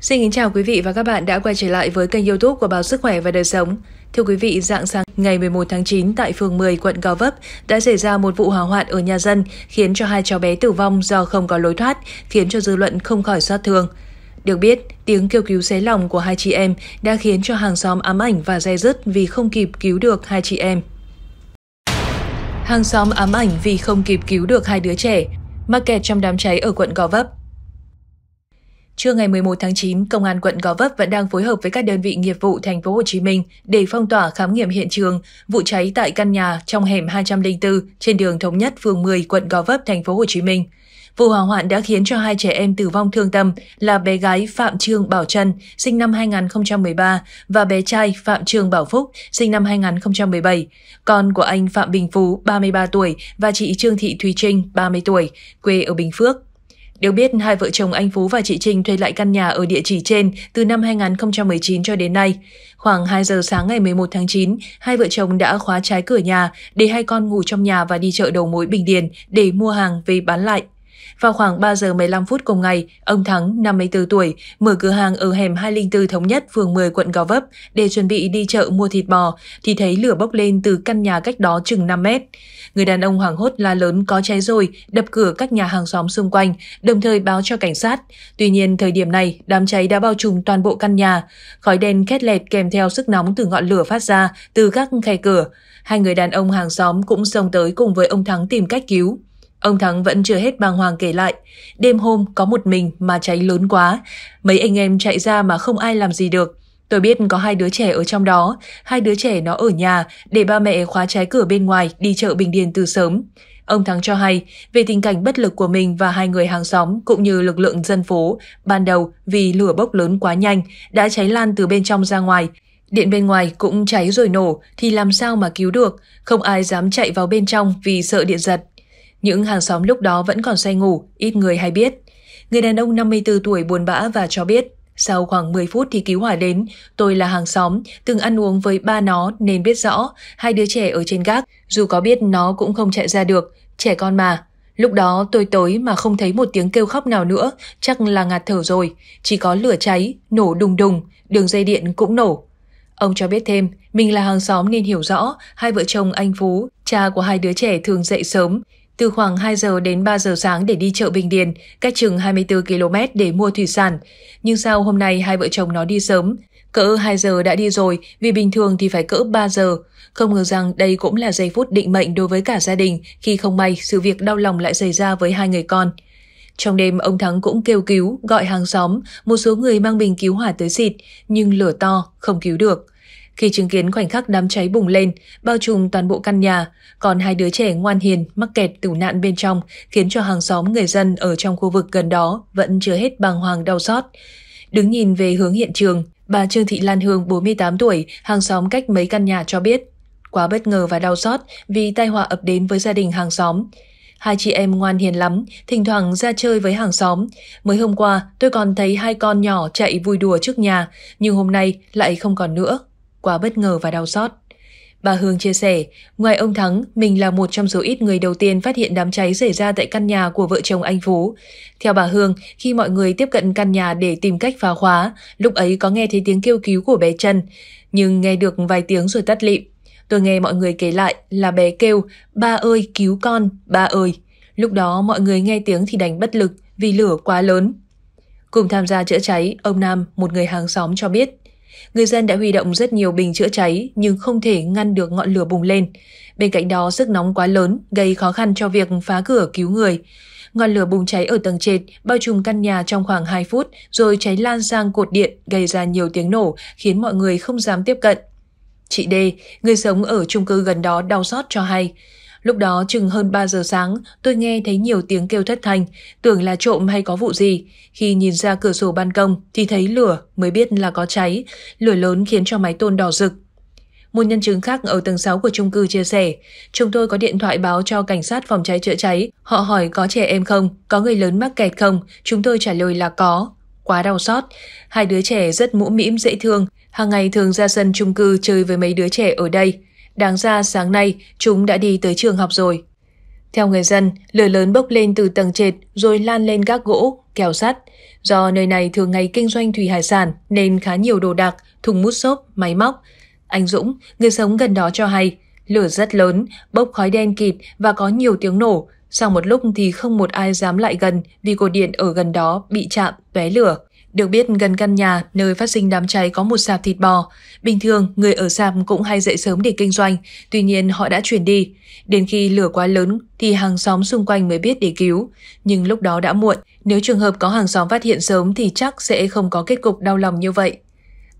Xin kính chào quý vị và các bạn đã quay trở lại với kênh youtube của Báo Sức Khỏe và Đời Sống. Thưa quý vị, dạng sáng ngày 11 tháng 9 tại phường 10, quận Gò Vấp đã xảy ra một vụ hỏa hoạn ở nhà dân khiến cho hai cháu bé tử vong do không có lối thoát, khiến cho dư luận không khỏi xót thương. Được biết, tiếng kêu cứu xé lòng của hai chị em đã khiến cho hàng xóm ám ảnh và dè dứt vì không kịp cứu được hai chị em. Hàng xóm ám ảnh vì không kịp cứu được hai đứa trẻ, mắc kẹt trong đám cháy ở quận Gò Vấp. Trưa ngày 11 tháng 9, Công an quận Gò Vấp vẫn đang phối hợp với các đơn vị nghiệp vụ thành phố Hồ Chí Minh để phong tỏa khám nghiệm hiện trường vụ cháy tại căn nhà trong hẻm 204 trên đường Thống Nhất, phường 10, quận Gò Vấp, thành phố Hồ Chí Minh. Vụ hỏa hoạn đã khiến cho hai trẻ em tử vong thương tâm là bé gái Phạm Trương Bảo Trân, sinh năm 2013 và bé trai Phạm Trương Bảo Phúc, sinh năm 2017. Con của anh Phạm Bình Phú, 33 tuổi và chị Trương Thị Thùy Trinh, 30 tuổi, quê ở Bình Phước. Được biết, hai vợ chồng anh Phú và chị Trinh thuê lại căn nhà ở địa chỉ trên từ năm 2019 cho đến nay. Khoảng 2 giờ sáng ngày 11 tháng 9, hai vợ chồng đã khóa trái cửa nhà để hai con ngủ trong nhà và đi chợ đầu mối Bình Điền để mua hàng về bán lại. Vào khoảng 3 giờ 15 phút cùng ngày, ông Thắng, 54 tuổi, mở cửa hàng ở hẻm 204 Thống Nhất, phường 10, quận Gò Vấp để chuẩn bị đi chợ mua thịt bò, thì thấy lửa bốc lên từ căn nhà cách đó chừng 5 mét. Người đàn ông hoảng hốt la lớn có cháy rồi, đập cửa các nhà hàng xóm xung quanh, đồng thời báo cho cảnh sát. Tuy nhiên, thời điểm này, đám cháy đã bao trùm toàn bộ căn nhà. Khói đen khét lẹt kèm theo sức nóng từ ngọn lửa phát ra từ các khe cửa. Hai người đàn ông hàng xóm cũng xông tới cùng với ông Thắng tìm cách cứu. Ông Thắng vẫn chưa hết bàng hoàng kể lại, đêm hôm có một mình mà cháy lớn quá, mấy anh em chạy ra mà không ai làm gì được. Tôi biết có hai đứa trẻ ở trong đó, hai đứa trẻ nó ở nhà để ba mẹ khóa trái cửa bên ngoài đi chợ Bình Điền từ sớm. Ông Thắng cho hay về tình cảnh bất lực của mình và hai người hàng xóm cũng như lực lượng dân phố, ban đầu vì lửa bốc lớn quá nhanh đã cháy lan từ bên trong ra ngoài. Điện bên ngoài cũng cháy rồi nổ thì làm sao mà cứu được, không ai dám chạy vào bên trong vì sợ điện giật. Những hàng xóm lúc đó vẫn còn say ngủ, ít người hay biết. Người đàn ông 54 tuổi buồn bã và cho biết, sau khoảng 10 phút thì cứu hỏa đến, tôi là hàng xóm, từng ăn uống với ba nó nên biết rõ, hai đứa trẻ ở trên gác, dù có biết nó cũng không chạy ra được, trẻ con mà. Lúc đó tôi tối mà không thấy một tiếng kêu khóc nào nữa, chắc là ngạt thở rồi, chỉ có lửa cháy, nổ đùng đùng, đường dây điện cũng nổ. Ông cho biết thêm, mình là hàng xóm nên hiểu rõ, hai vợ chồng anh Phú, cha của hai đứa trẻ thường dậy sớm, từ khoảng 2 giờ đến 3 giờ sáng để đi chợ Bình Điền, cách chừng 24 km để mua thủy sản. Nhưng sao hôm nay hai vợ chồng nó đi sớm, cỡ 2 giờ đã đi rồi vì bình thường thì phải cỡ 3 giờ. Không ngờ rằng đây cũng là giây phút định mệnh đối với cả gia đình khi không may sự việc đau lòng lại xảy ra với hai người con. Trong đêm ông Thắng cũng kêu cứu, gọi hàng xóm, một số người mang bình cứu hỏa tới xịt, nhưng lửa to, không cứu được. Khi chứng kiến khoảnh khắc đám cháy bùng lên, bao trùm toàn bộ căn nhà, còn hai đứa trẻ ngoan hiền mắc kẹt tử nạn bên trong khiến cho hàng xóm người dân ở trong khu vực gần đó vẫn chưa hết bàng hoàng đau xót. Đứng nhìn về hướng hiện trường, bà Trương Thị Lan Hương 48 tuổi, hàng xóm cách mấy căn nhà cho biết. Quá bất ngờ và đau xót vì tai họa ập đến với gia đình hàng xóm. Hai chị em ngoan hiền lắm, thỉnh thoảng ra chơi với hàng xóm. Mới hôm qua, tôi còn thấy hai con nhỏ chạy vui đùa trước nhà, nhưng hôm nay lại không còn nữa quá bất ngờ và đau xót. Bà Hương chia sẻ, ngoài ông Thắng, mình là một trong số ít người đầu tiên phát hiện đám cháy xảy ra tại căn nhà của vợ chồng anh Phú. Theo bà Hương, khi mọi người tiếp cận căn nhà để tìm cách phá khóa, lúc ấy có nghe thấy tiếng kêu cứu của bé Trân, nhưng nghe được vài tiếng rồi tắt lịm. Tôi nghe mọi người kể lại là bé kêu, ba ơi cứu con, ba ơi. Lúc đó mọi người nghe tiếng thì đánh bất lực vì lửa quá lớn. Cùng tham gia chữa cháy, ông Nam, một người hàng xóm cho biết, Người dân đã huy động rất nhiều bình chữa cháy nhưng không thể ngăn được ngọn lửa bùng lên. Bên cạnh đó, sức nóng quá lớn gây khó khăn cho việc phá cửa cứu người. Ngọn lửa bùng cháy ở tầng trệt, bao trùm căn nhà trong khoảng 2 phút, rồi cháy lan sang cột điện, gây ra nhiều tiếng nổ, khiến mọi người không dám tiếp cận. Chị D, người sống ở chung cư gần đó đau xót cho hay, Lúc đó chừng hơn 3 giờ sáng, tôi nghe thấy nhiều tiếng kêu thất thanh, tưởng là trộm hay có vụ gì. Khi nhìn ra cửa sổ ban công thì thấy lửa mới biết là có cháy, lửa lớn khiến cho máy tôn đỏ rực. Một nhân chứng khác ở tầng 6 của chung cư chia sẻ, chúng tôi có điện thoại báo cho cảnh sát phòng cháy chữa cháy. Họ hỏi có trẻ em không, có người lớn mắc kẹt không, chúng tôi trả lời là có. Quá đau xót, hai đứa trẻ rất mũm mĩm dễ thương, hàng ngày thường ra sân chung cư chơi với mấy đứa trẻ ở đây đáng ra sáng nay chúng đã đi tới trường học rồi. Theo người dân, lửa lớn bốc lên từ tầng trệt rồi lan lên các gỗ, kèo sắt. Do nơi này thường ngày kinh doanh thủy hải sản nên khá nhiều đồ đạc, thùng mút xốp, máy móc. Anh Dũng, người sống gần đó cho hay, lửa rất lớn, bốc khói đen kịt và có nhiều tiếng nổ. Sau một lúc thì không một ai dám lại gần vì cột điện ở gần đó bị chạm, tóe lửa. Được biết gần căn nhà nơi phát sinh đám cháy có một sạp thịt bò. Bình thường người ở sạp cũng hay dậy sớm để kinh doanh, tuy nhiên họ đã chuyển đi. Đến khi lửa quá lớn thì hàng xóm xung quanh mới biết để cứu. Nhưng lúc đó đã muộn, nếu trường hợp có hàng xóm phát hiện sớm thì chắc sẽ không có kết cục đau lòng như vậy.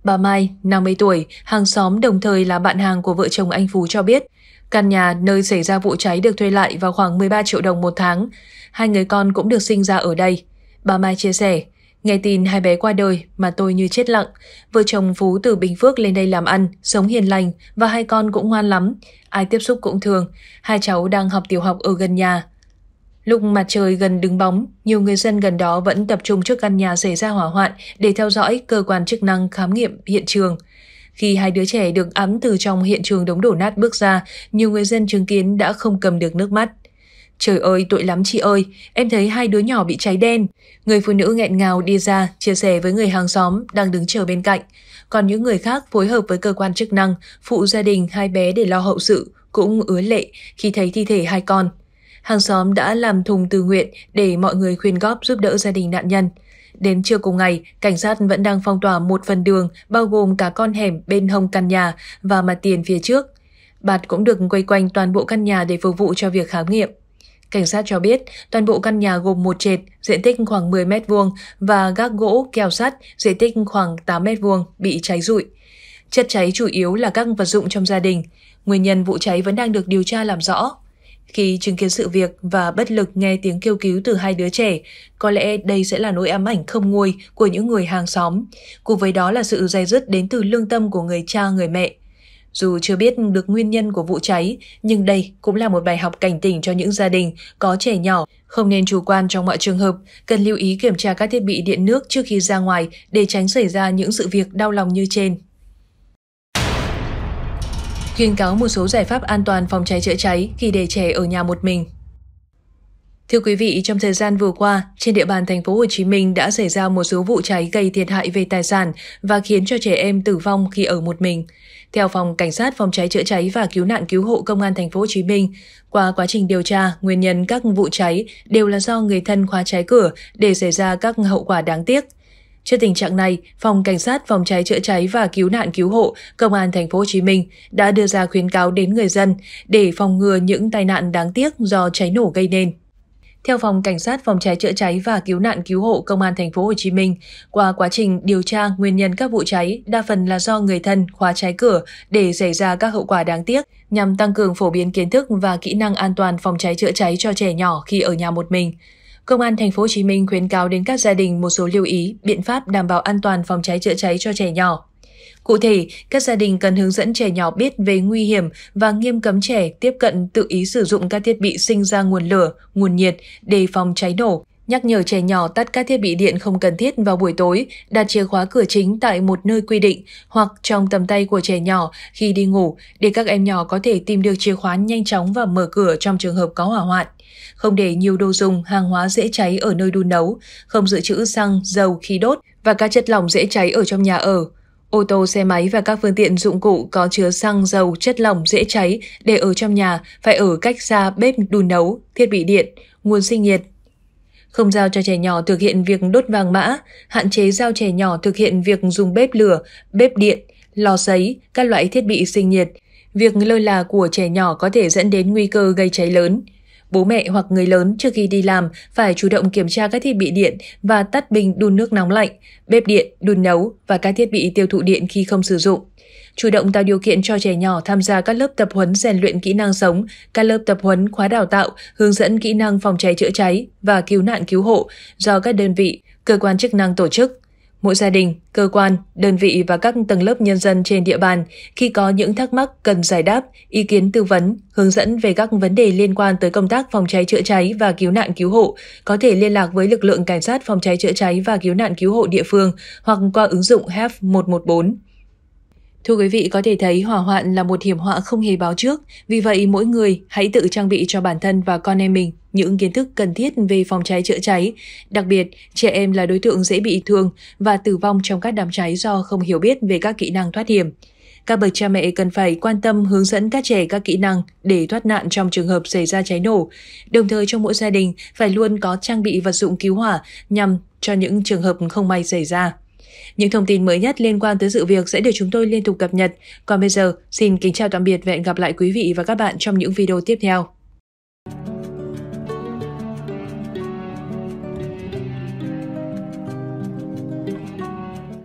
Bà Mai, 50 tuổi, hàng xóm đồng thời là bạn hàng của vợ chồng anh Phú cho biết, căn nhà nơi xảy ra vụ cháy được thuê lại vào khoảng 13 triệu đồng một tháng. Hai người con cũng được sinh ra ở đây. Bà Mai chia sẻ, Nghe tin hai bé qua đời mà tôi như chết lặng. Vợ chồng Phú từ Bình Phước lên đây làm ăn, sống hiền lành và hai con cũng ngoan lắm. Ai tiếp xúc cũng thường. Hai cháu đang học tiểu học ở gần nhà. Lúc mặt trời gần đứng bóng, nhiều người dân gần đó vẫn tập trung trước căn nhà xảy ra hỏa hoạn để theo dõi cơ quan chức năng khám nghiệm hiện trường. Khi hai đứa trẻ được ấm từ trong hiện trường đống đổ nát bước ra, nhiều người dân chứng kiến đã không cầm được nước mắt. Trời ơi, tội lắm chị ơi, em thấy hai đứa nhỏ bị cháy đen. Người phụ nữ nghẹn ngào đi ra, chia sẻ với người hàng xóm đang đứng chờ bên cạnh. Còn những người khác phối hợp với cơ quan chức năng, phụ gia đình hai bé để lo hậu sự, cũng ứa lệ khi thấy thi thể hai con. Hàng xóm đã làm thùng từ nguyện để mọi người khuyên góp giúp đỡ gia đình nạn nhân. Đến trưa cùng ngày, cảnh sát vẫn đang phong tỏa một phần đường, bao gồm cả con hẻm bên hông căn nhà và mặt tiền phía trước. Bạt cũng được quay quanh toàn bộ căn nhà để phục vụ cho việc khám nghiệm. Cảnh sát cho biết, toàn bộ căn nhà gồm một trệt, diện tích khoảng 10 m2 và gác gỗ, keo sắt, diện tích khoảng 8 m2 bị cháy rụi. Chất cháy chủ yếu là các vật dụng trong gia đình. Nguyên nhân vụ cháy vẫn đang được điều tra làm rõ. Khi chứng kiến sự việc và bất lực nghe tiếng kêu cứu từ hai đứa trẻ, có lẽ đây sẽ là nỗi ám ảnh không nguôi của những người hàng xóm. Cùng với đó là sự dày dứt đến từ lương tâm của người cha, người mẹ. Dù chưa biết được nguyên nhân của vụ cháy, nhưng đây cũng là một bài học cảnh tỉnh cho những gia đình có trẻ nhỏ, không nên chủ quan trong mọi trường hợp, cần lưu ý kiểm tra các thiết bị điện nước trước khi ra ngoài để tránh xảy ra những sự việc đau lòng như trên khuyên cáo một số giải pháp an toàn phòng cháy chữa cháy khi để trẻ ở nhà một mình. Thưa quý vị, trong thời gian vừa qua, trên địa bàn thành phố Hồ Chí Minh đã xảy ra một số vụ cháy gây thiệt hại về tài sản và khiến cho trẻ em tử vong khi ở một mình. Theo phòng cảnh sát phòng cháy chữa cháy và cứu nạn cứu hộ công an thành phố Hồ Chí Minh, qua quá trình điều tra, nguyên nhân các vụ cháy đều là do người thân khóa trái cửa để xảy ra các hậu quả đáng tiếc. Trước tình trạng này, phòng cảnh sát phòng cháy chữa cháy và cứu nạn cứu hộ công an thành phố Hồ Chí Minh đã đưa ra khuyến cáo đến người dân để phòng ngừa những tai nạn đáng tiếc do cháy nổ gây nên. Theo phòng cảnh sát phòng cháy chữa cháy và cứu nạn cứu hộ công an thành phố Hồ Chí Minh, qua quá trình điều tra nguyên nhân các vụ cháy đa phần là do người thân khóa trái cửa để xảy ra các hậu quả đáng tiếc, nhằm tăng cường phổ biến kiến thức và kỹ năng an toàn phòng cháy chữa cháy cho trẻ nhỏ khi ở nhà một mình. Công an thành phố Hồ Chí Minh khuyến cáo đến các gia đình một số lưu ý, biện pháp đảm bảo an toàn phòng cháy chữa cháy cho trẻ nhỏ Cụ thể, các gia đình cần hướng dẫn trẻ nhỏ biết về nguy hiểm và nghiêm cấm trẻ tiếp cận tự ý sử dụng các thiết bị sinh ra nguồn lửa, nguồn nhiệt, đề phòng cháy nổ, nhắc nhở trẻ nhỏ tắt các thiết bị điện không cần thiết vào buổi tối, đặt chìa khóa cửa chính tại một nơi quy định hoặc trong tầm tay của trẻ nhỏ khi đi ngủ để các em nhỏ có thể tìm được chìa khóa nhanh chóng và mở cửa trong trường hợp có hỏa hoạn. Không để nhiều đồ dùng, hàng hóa dễ cháy ở nơi đun nấu, không dự trữ xăng, dầu khi đốt và các chất lỏng dễ cháy ở trong nhà ở. Ô tô, xe máy và các phương tiện dụng cụ có chứa xăng, dầu, chất lỏng dễ cháy để ở trong nhà phải ở cách xa bếp đun nấu, thiết bị điện, nguồn sinh nhiệt. Không giao cho trẻ nhỏ thực hiện việc đốt vàng mã, hạn chế giao trẻ nhỏ thực hiện việc dùng bếp lửa, bếp điện, lò sấy, các loại thiết bị sinh nhiệt. Việc lơ là của trẻ nhỏ có thể dẫn đến nguy cơ gây cháy lớn. Bố mẹ hoặc người lớn trước khi đi làm phải chủ động kiểm tra các thiết bị điện và tắt bình đun nước nóng lạnh, bếp điện, đun nấu và các thiết bị tiêu thụ điện khi không sử dụng. Chủ động tạo điều kiện cho trẻ nhỏ tham gia các lớp tập huấn rèn luyện kỹ năng sống, các lớp tập huấn khóa đào tạo, hướng dẫn kỹ năng phòng cháy chữa cháy và cứu nạn cứu hộ do các đơn vị, cơ quan chức năng tổ chức mỗi gia đình, cơ quan, đơn vị và các tầng lớp nhân dân trên địa bàn khi có những thắc mắc cần giải đáp, ý kiến tư vấn, hướng dẫn về các vấn đề liên quan tới công tác phòng cháy chữa cháy và cứu nạn cứu hộ, có thể liên lạc với lực lượng cảnh sát phòng cháy chữa cháy và cứu nạn cứu hộ địa phương hoặc qua ứng dụng HELP 114. Thưa quý vị, có thể thấy hỏa hoạn là một hiểm họa không hề báo trước, vì vậy mỗi người hãy tự trang bị cho bản thân và con em mình những kiến thức cần thiết về phòng cháy chữa cháy. Đặc biệt, trẻ em là đối tượng dễ bị thương và tử vong trong các đám cháy do không hiểu biết về các kỹ năng thoát hiểm. Các bậc cha mẹ cần phải quan tâm hướng dẫn các trẻ các kỹ năng để thoát nạn trong trường hợp xảy ra cháy nổ. Đồng thời trong mỗi gia đình phải luôn có trang bị vật dụng cứu hỏa nhằm cho những trường hợp không may xảy ra. Những thông tin mới nhất liên quan tới sự việc sẽ được chúng tôi liên tục cập nhật. Còn bây giờ, xin kính chào tạm biệt và hẹn gặp lại quý vị và các bạn trong những video tiếp theo.